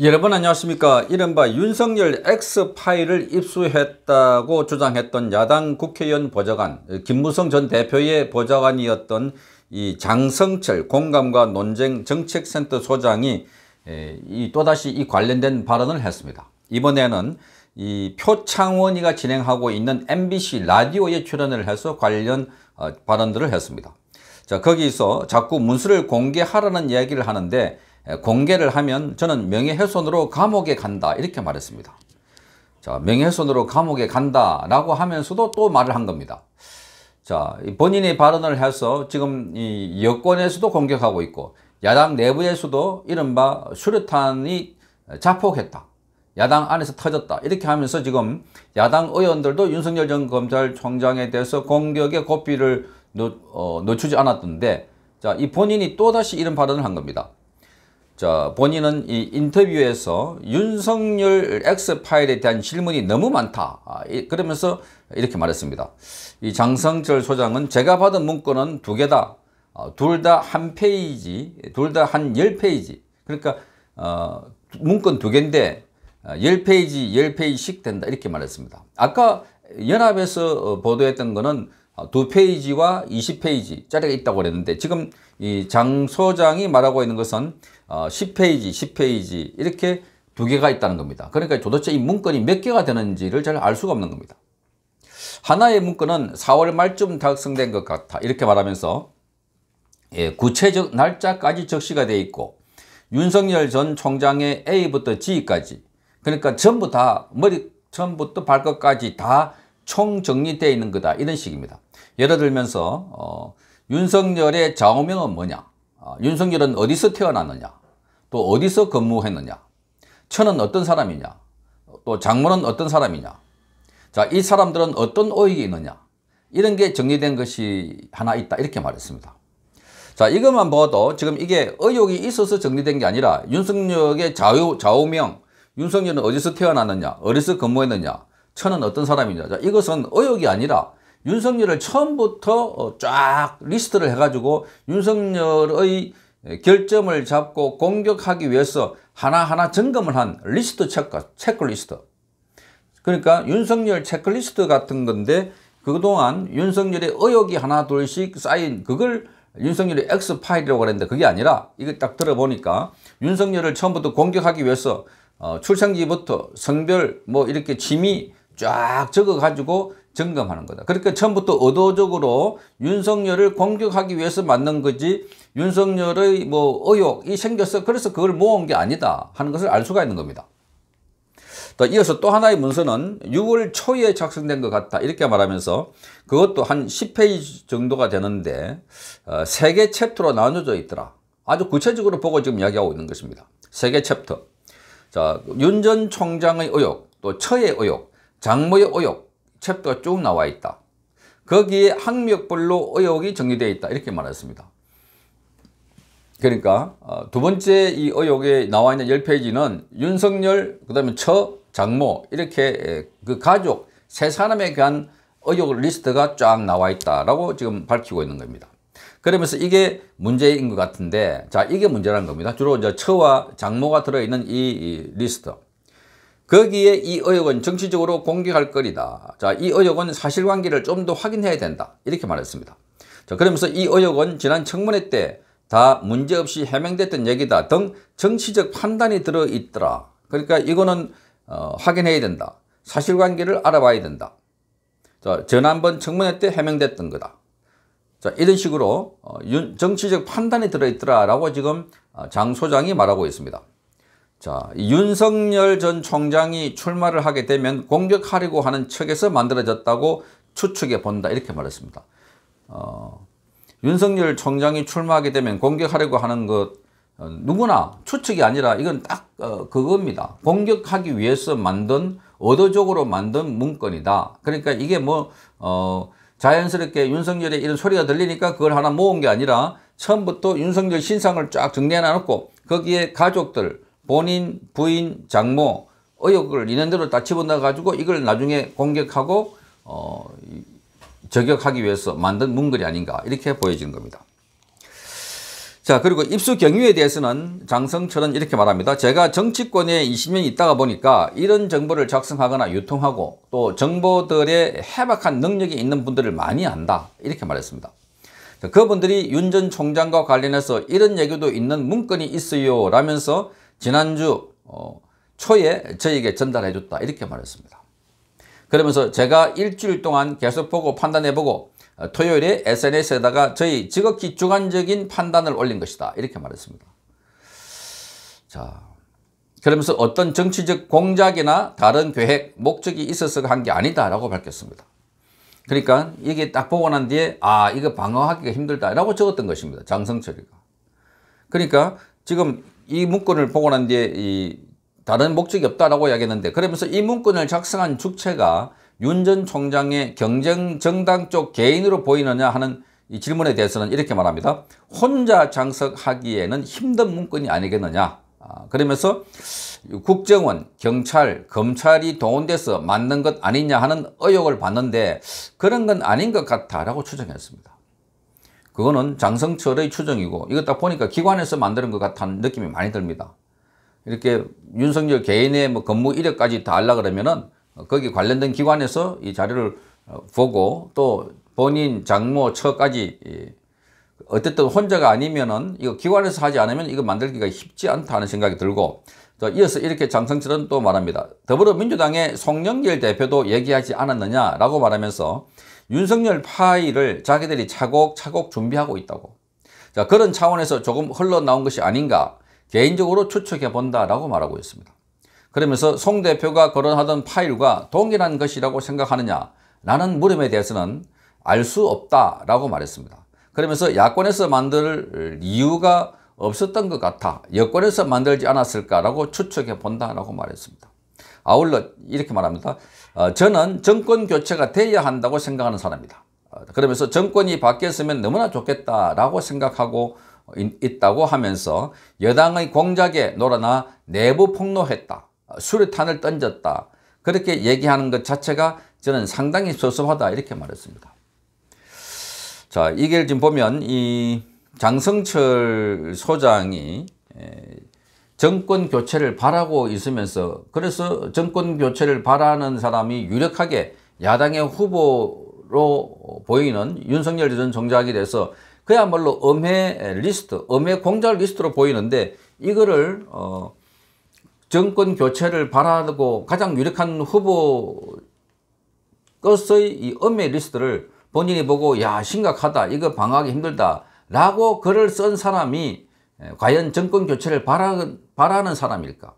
여러분 안녕하십니까 이른바 윤석열 X파일을 입수했다고 주장했던 야당 국회의원 보좌관 김무성 전 대표의 보좌관이었던 이 장성철 공감과 논쟁 정책센터 소장이 이 또다시 이 관련된 발언을 했습니다 이번에는 이 표창원이가 진행하고 있는 MBC 라디오에 출연을 해서 관련 어, 발언들을 했습니다 자 거기서 자꾸 문서를 공개하라는 얘기를 하는데 공개를 하면 저는 명예훼손으로 감옥에 간다 이렇게 말했습니다. 자, 명예훼손으로 감옥에 간다라고 하면서도 또 말을 한 겁니다. 자, 본인이 발언을 해서 지금 이 여권에서도 공격하고 있고 야당 내부에서도 이른바 수류탄이 자폭했다. 야당 안에서 터졌다. 이렇게 하면서 지금 야당 의원들도 윤석열 전 검찰총장에 대해서 공격의 고삐를 놓, 어, 놓치지 않았던데 자, 이 본인이 또다시 이런 발언을 한 겁니다. 자, 본인은 이 인터뷰에서 윤석열 X파일에 대한 질문이 너무 많다. 아, 이, 그러면서 이렇게 말했습니다. 이 장성철 소장은 제가 받은 문건은 두 개다. 어, 아, 둘다 한 페이지, 둘 다 한 열페이지 그러니까 어, 문건 두 개인데 아, 열페이지열페이지씩 된다 이렇게 말했습니다. 아까 연합에서 어, 보도했던 거는 아, 두 페이지와 20페이지 짜리가 있다고 그랬는데 지금 이장 소장이 말하고 있는 것은 10페이지, 어, 10페이지 이렇게 두 개가 있다는 겁니다. 그러니까 도대체 이 문건이 몇 개가 되는지를 잘 알 수가 없는 겁니다. 하나의 문건은 4월 말쯤 작성된 것 같아 이렇게 말하면서 예, 구체적 날짜까지 적시가 돼 있고 윤석열 전 총장의 A부터 G까지 그러니까 전부 다 머리 처음부터 발끝까지 다 총정리되어 있는 거다 이런 식입니다. 예를 들면서 어, 윤석열의 좌우명은 뭐냐 어, 윤석열은 어디서 태어났느냐 또 어디서 근무했느냐 천은 어떤 사람이냐 또 장모는 어떤 사람이냐 자이 사람들은 어떤 오익이 있느냐 이런 게 정리된 것이 하나 있다 이렇게 말했습니다. 자 이것만 봐도 지금 이게 의혹이 있어서 정리된 게 아니라 윤석열의 좌우, 좌우명 윤석열은 어디서 태어났느냐 어디서 근무했느냐 저는 어떤 사람이냐. 자, 이것은 의혹이 아니라 윤석열을 처음부터 어, 쫙 리스트를 해가지고 윤석열의 결점을 잡고 공격하기 위해서 하나하나 점검을 한 리스트 체크, 체크리스트. 그러니까 윤석열 체크리스트 같은 건데 그동안 윤석열의 의혹이 하나 둘씩 쌓인 그걸 윤석열의 X파일이라고 그랬는데 그게 아니라 이걸 딱 들어보니까 윤석열을 처음부터 공격하기 위해서 어, 출생기부터 성별 뭐 이렇게 취미 쫙 적어가지고 점검하는 거다. 그러니까 처음부터 의도적으로 윤석열을 공격하기 위해서 만든 거지 윤석열의 뭐 의욕이 생겨서 그래서 그걸 모은 게 아니다 하는 것을 알 수가 있는 겁니다. 또 이어서 또 하나의 문서는 6월 초에 작성된 것 같다 이렇게 말하면서 그것도 한 10페이지 정도가 되는데 어, 개 챕터로 나눠져 있더라. 아주 구체적으로 보고 지금 이야기하고 있는 것입니다. 3개 챕터. 자, 윤 전 총장의 의혹, 또 처의 의혹, 장모의 의역 챕터가 쭉 나와 있다. 거기에 학력별로 의혹이 정리되어 있다. 이렇게 말했습니다. 그러니까 어, 두 번째 이 의혹에 나와 있는 10페이지는 윤석열, 그 다음에 처, 장모 이렇게 그 가족 세 사람에 대한 의혹 리스트가 쫙 나와 있다라고 지금 밝히고 있는 겁니다. 그러면서 이게 문제인 것 같은데 자 이게 문제라는 겁니다. 주로 이제 처와 장모가 들어있는 이, 이 리스트 거기에 이 의혹은 정치적으로 공격할 거리다. 자, 이 의혹은 사실관계를 좀 더 확인해야 된다. 이렇게 말했습니다. 자, 그러면서 이 의혹은 지난 청문회 때 다 문제없이 해명됐던 얘기다 등 정치적 판단이 들어있더라. 그러니까 이거는 어, 확인해야 된다. 사실관계를 알아봐야 된다. 자, 지난번 청문회 때 해명됐던 거다. 자, 이런 식으로 어, 정치적 판단이 들어있더라라고 지금 어, 장 소장이 말하고 있습니다. 자, 윤석열 전 총장이 출마를 하게 되면 공격하려고 하는 척에서 만들어졌다고 추측해 본다 이렇게 말했습니다. 어, 윤석열 총장이 출마하게 되면 공격하려고 하는 것 어, 누구나 추측이 아니라 이건 딱 어, 그겁니다. 공격하기 위해서 만든 의도적으로 만든 문건이다. 그러니까 이게 뭐 어, 자연스럽게 윤석열의 이런 소리가 들리니까 그걸 하나 모은 게 아니라 처음부터 윤석열 신상을 쫙 정리해 놔놓고 거기에 가족들 본인, 부인, 장모, 의혹을 이년대로 다 집어넣어 가지고 이걸 나중에 공격하고 어, 저격하기 위해서 만든 문글이 아닌가 이렇게 보여지는 겁니다. 자 그리고 입수 경위에 대해서는 장성철은 이렇게 말합니다. 제가 정치권에 20년 있다가 보니까 이런 정보를 작성하거나 유통하고 또 정보들의 해박한 능력이 있는 분들을 많이 안다 이렇게 말했습니다. 그분들이 윤 전 총장과 관련해서 이런 얘기도 있는 문건이 있어요 라면서 지난주 어, 초에 저에게 전달해 줬다 이렇게 말했습니다. 그러면서 제가 일주일 동안 계속 보고 판단해 보고 어, 토요일에 SNS에다가 저희 지극히 주관적인 판단을 올린 것이다 이렇게 말했습니다. 자, 그러면서 어떤 정치적 공작이나 다른 계획, 목적이 있어서 한 게 아니다라고 밝혔습니다. 그러니까 이게 딱 보고 난 뒤에 아 이거 방어하기가 힘들다라고 적었던 것입니다. 장성철이가. 그러니까 지금 이 문건을 보고 난 뒤에 이 다른 목적이 없다라고 이야기했는데 그러면서 이 문건을 작성한 주체가 윤 전 총장의 경쟁 정당 쪽 개인으로 보이느냐 하는 이 질문에 대해서는 이렇게 말합니다. 혼자 장석하기에는 힘든 문건이 아니겠느냐. 아, 그러면서 국정원, 경찰, 검찰이 동원돼서 맞는 것 아니냐 하는 의혹을 받는데 그런 건 아닌 것 같다라고 추정했습니다. 그거는 장성철의 추정이고 이거 딱 보니까 기관에서 만드는 것 같은 느낌이 많이 듭니다. 이렇게 윤석열 개인의 뭐 근무 이력까지 다 알라 그러면은 거기 관련된 기관에서 이 자료를 어, 보고 또 본인 장모 처까지 어쨌든 혼자가 아니면은 이거 기관에서 하지 않으면 이거 만들기가 쉽지 않다는 생각이 들고 또 이어서 이렇게 장성철은 또 말합니다. 더불어민주당의 송영길 대표도 얘기하지 않았느냐라고 말하면서 윤석열 파일을 자기들이 차곡차곡 준비하고 있다고 자 그런 차원에서 조금 흘러나온 것이 아닌가 개인적으로 추측해 본다라고 말하고 있습니다. 그러면서 송 대표가 거론하던 파일과 동일한 것이라고 생각하느냐라는 물음에 대해서는 알 수 없다라고 말했습니다. 그러면서 야권에서 만들 이유가 없었던 것 같아 여권에서 만들지 않았을까라고 추측해 본다라고 말했습니다. 아울러 이렇게 말합니다. 어, 저는 정권 교체가 돼야 한다고 생각하는 사람이다. 어, 그러면서 정권이 바뀌었으면 너무나 좋겠다라고 생각하고 있다고 하면서 여당의 공작에 놀아나 내부 폭로했다. 어, 수류탄을 던졌다. 그렇게 얘기하는 것 자체가 저는 상당히 섭섭하다 이렇게 말했습니다. 자, 이게 지금 보면 이 장성철 소장이 정권 교체를 바라고 있으면서 그래서 정권 교체를 바라는 사람이 유력하게 야당의 후보로 보이는 윤석열 전 총장이 돼서 그야말로 음해 리스트, 음해 공작 리스트로 보이는데 이거를 어 정권 교체를 바라고 가장 유력한 후보 것의 이음해 리스트를 본인이 보고 야 심각하다 이거 방어하기 힘들다 라고 글을 쓴 사람이 예, 과연 정권 교체를 바라는, 바라는 사람일까?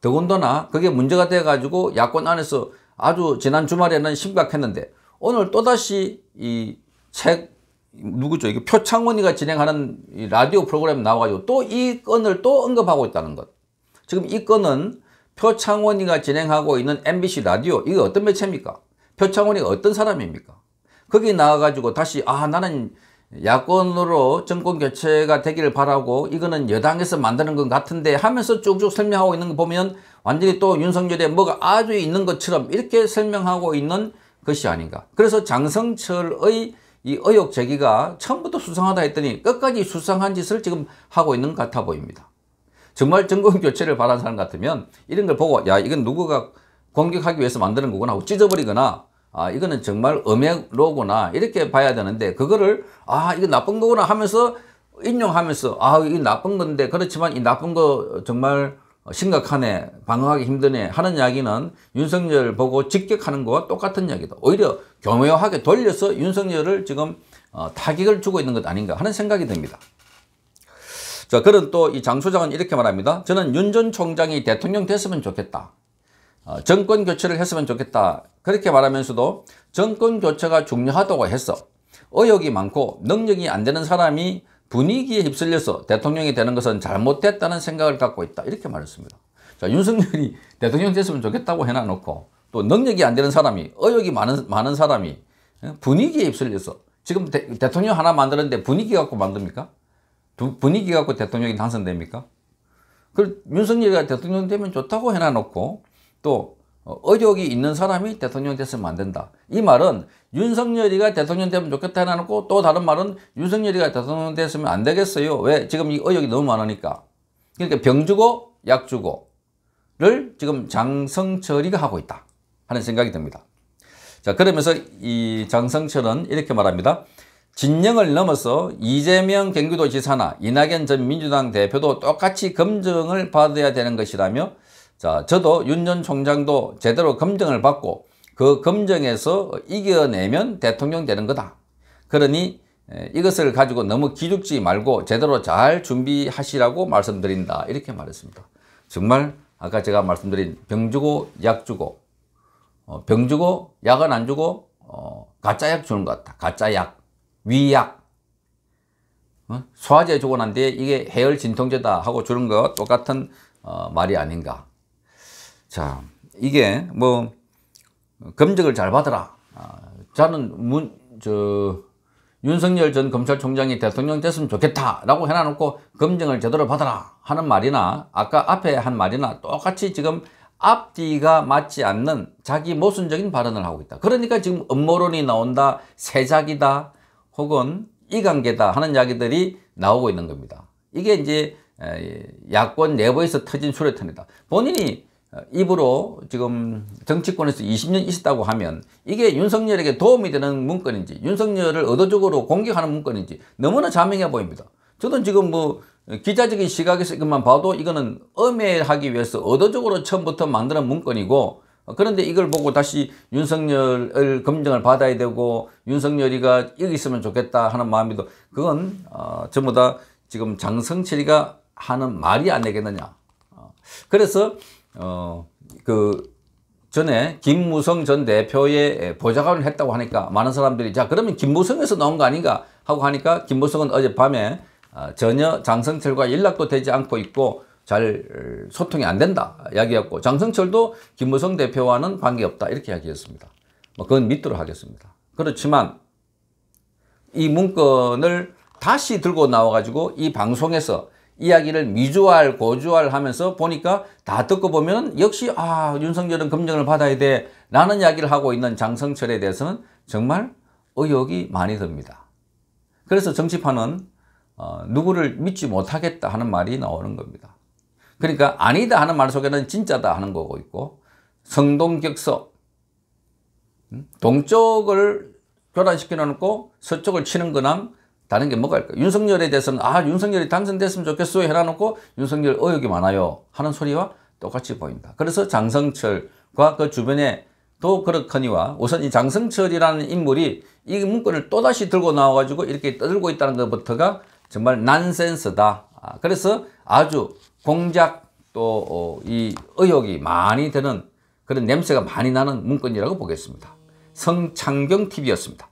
더군다나 그게 문제가 돼가지고 야권 안에서 아주 지난 주말에는 심각했는데 오늘 또다시 이 책 누구죠? 이게 표창원이가 진행하는 이 라디오 프로그램 나와가지고 또이 건을 또 언급하고 있다는 것. 지금 이 건은 표창원이가 진행하고 있는 MBC 라디오 이거 어떤 매체입니까? 표창원이가 어떤 사람입니까? 거기 나와가지고 다시 아 나는 야권으로 정권 교체가 되기를 바라고 이거는 여당에서 만드는 것 같은데 하면서 쭉쭉 설명하고 있는 거 보면 완전히 또 윤석열에 뭐가 아주 있는 것처럼 이렇게 설명하고 있는 것이 아닌가. 그래서 장성철의 이 의혹 제기가 처음부터 수상하다 했더니 끝까지 수상한 짓을 지금 하고 있는 것 같아 보입니다. 정말 정권 교체를 바라는 사람 같으면 이런 걸 보고 야 이건 누구가 공격하기 위해서 만드는 거구나 하고 찢어버리거나 아, 이거는 정말 음해로구나. 이렇게 봐야 되는데, 그거를, 아, 이거 나쁜 거구나 하면서 인용하면서, 아, 이거 나쁜 건데, 그렇지만 이 나쁜 거 정말 심각하네, 방어하기 힘드네 하는 이야기는 윤석열 보고 직격하는 거와 똑같은 이야기다. 오히려 교묘하게 돌려서 윤석열을 지금 어, 타격을 주고 있는 것 아닌가 하는 생각이 듭니다. 자, 그런 또 이장 소장은 이렇게 말합니다. 저는 윤 전 총장이 대통령 됐으면 좋겠다. 어, 정권 교체를 했으면 좋겠다 그렇게 말하면서도 정권 교체가 중요하다고 했어. 의욕이 많고 능력이 안 되는 사람이 분위기에 휩쓸려서 대통령이 되는 것은 잘못됐다는 생각을 갖고 있다 이렇게 말했습니다 자, 윤석열이 대통령 됐으면 좋겠다고 해놔놓고 또 능력이 안 되는 사람이 의욕이 많은, 많은 사람이 어, 분위기에 휩쓸려서 지금 대, 통령 하나 만드는데 분위기 갖고 만듭니까? 두, 분위기 갖고 대통령이 당선됩니까? 그 윤석열이가 대통령 되면 좋다고 해놔놓고 또 어, 의욕이 있는 사람이 대통령 됐으면 안 된다. 이 말은 윤석열이가 대통령 되면 좋겠다 해놓고 또 다른 말은 윤석열이가 대통령 됐으면 안 되겠어요. 왜? 지금 이 의욕이 너무 많으니까. 그러니까 병 주고 약 주고를 지금 장성철이가 하고 있다 하는 생각이 듭니다. 자 그러면서 이 장성철은 이렇게 말합니다. 진영을 넘어서 이재명 경기도지사나 이낙연 전 민주당 대표도 똑같이 검증을 받아야 되는 것이라며 자, 저도 윤 전 총장도 제대로 검증을 받고 그 검증에서 이겨내면 대통령 되는 거다. 그러니 이것을 가지고 너무 기죽지 말고 제대로 잘 준비하시라고 말씀드린다. 이렇게 말했습니다. 정말 아까 제가 말씀드린 병 주고 약 주고 어, 병 주고 약은 안 주고 어, 가짜 약 주는 것 같다. 가짜 약, 위약. 어? 소화제 주고 난 뒤에 이게 해열 진통제다 하고 주는 것 똑같은 어, 말이 아닌가. 자, 이게 뭐 검증을 잘 받아라. 아, 저는 문, 저, 윤석열 전 검찰총장이 대통령 됐으면 좋겠다라고 해놔놓고 검증을 제대로 받아라 하는 말이나 아까 앞에 한 말이나 똑같이 지금 앞뒤가 맞지 않는 자기 모순적인 발언을 하고 있다. 그러니까 지금 음모론이 나온다, 세작이다, 혹은 이관계다 하는 이야기들이 나오고 있는 겁니다. 이게 이제 야권 내부에서 터진 수레탄이다. 본인이 입으로 지금 정치권에서 20년 있었다고 하면 이게 윤석열에게 도움이 되는 문건인지 윤석열을 의도적으로 공격하는 문건인지 너무나 자명해 보입니다. 저는 지금 뭐 기자적인 시각에서 이것만 봐도 이거는 엄해하기 위해서 의도적으로 처음부터 만드는 문건이고 그런데 이걸 보고 다시 윤석열을 검증을 받아야 되고 윤석열이가 여기 있으면 좋겠다 하는 마음이도 그건 어, 전부 다 지금 장성철이가 하는 말이 안 되겠느냐 어, 그래서 어, 그 전에 김무성 전 대표의 보좌관을 했다고 하니까 많은 사람들이 자 그러면 김무성에서 나온 거 아닌가 하고 하니까 김무성은 어젯밤에 어, 전혀 장성철과 연락도 되지 않고 있고 잘 소통이 안 된다 이야기였고 장성철도 김무성 대표와는 관계없다 이렇게 이야기했습니다. 뭐 그건 밑으로 하겠습니다. 그렇지만 이 문건을 다시 들고 나와가지고 이 방송에서 이야기를 미주알, 고주알 하면서 보니까 다 듣고 보면 역시 아 윤석열은 검증을 받아야 돼 라는 이야기를 하고 있는 장성철에 대해서는 정말 의혹이 많이 듭니다. 그래서 정치판은 어, 누구를 믿지 못하겠다 하는 말이 나오는 겁니다. 그러니까 아니다 하는 말 속에는 진짜다 하는 거고 있고 성동격서 음, 동쪽을 교란시켜 놓고 서쪽을 치는 거랑 다른 게 뭐가 할까 윤석열에 대해서는 아 윤석열이 당선됐으면 좋겠어요 해놔놓고 윤석열 의혹이 많아요 하는 소리와 똑같이 보인다. 그래서 장성철과 그 주변에 도 그렇거니와 우선 이 장성철이라는 인물이 이 문건을 또다시 들고 나와가지고 이렇게 떠들고 있다는 것부터가 정말 난센스다. 아, 그래서 아주 공작 또이 어, 의혹이 많이 되는 그런 냄새가 많이 나는 문건이라고 보겠습니다. 성창경TV였습니다.